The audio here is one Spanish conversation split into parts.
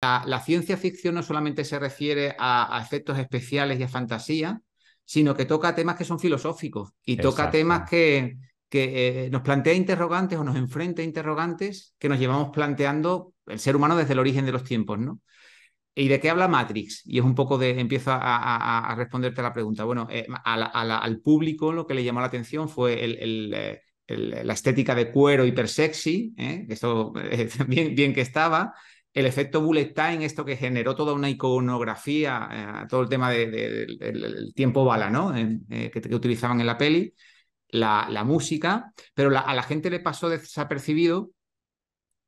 La, ciencia ficción no solamente se refiere a, efectos especiales y a fantasía, sino que toca temas que son filosóficos y toca temas que, eh, nos plantea interrogantes o nos enfrenta a interrogantes que nos llevamos planteando el ser humano desde el origen de los tiempos, ¿no? ¿Y de qué habla Matrix? Y es un poco de, empiezo a, responderte a la pregunta. Bueno, eh, al público lo que le llamó la atención fue eh, la estética de cuero hipersexy, que esto bien, bien que estaba, el efecto bullet time, esto que generó toda una iconografía, eh, todo el tema del tiempo bala, ¿no? Eh, que, utilizaban en la peli, la, música, pero a la gente le pasó desapercibido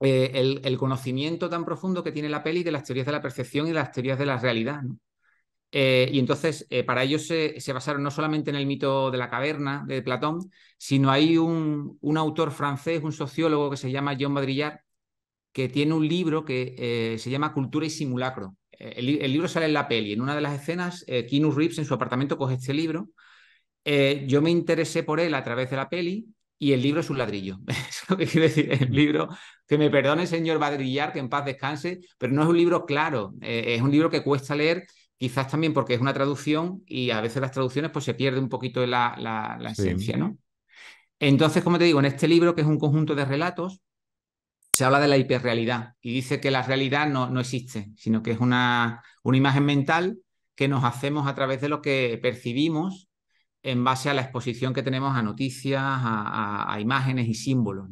eh, el, conocimiento tan profundo que tiene la peli de las teorías de la percepción y las teorías de la realidad, y entonces, para ellos se, basaron no solamente en el mito de la caverna de Platón, sino hay un, autor francés, un sociólogo que se llama John madrillard que tiene un libro que eh, se llama Cultura y Simulacro. Eh, el, libro sale en la peli. En una de las escenas, eh, Keanu Reeves en su apartamento coge este libro. yo me interesé por él a través de la peli y el libro es un ladrillo. es lo que quiero decir. El libro, que me perdone, señor Badrillar, que en paz descanse, pero no es un libro claro. es un libro que cuesta leer, quizás también porque es una traducción y a veces las traducciones pues, se pierde un poquito la, la, esencia, ¿no? Entonces, como te digo, en este libro, que es un conjunto de relatos, se habla de la hiperrealidad y dice que la realidad no, no existe, sino que es una, una, imagen mental que nos hacemos a través de lo que percibimos en base a la exposición que tenemos a noticias, a, imágenes y símbolos.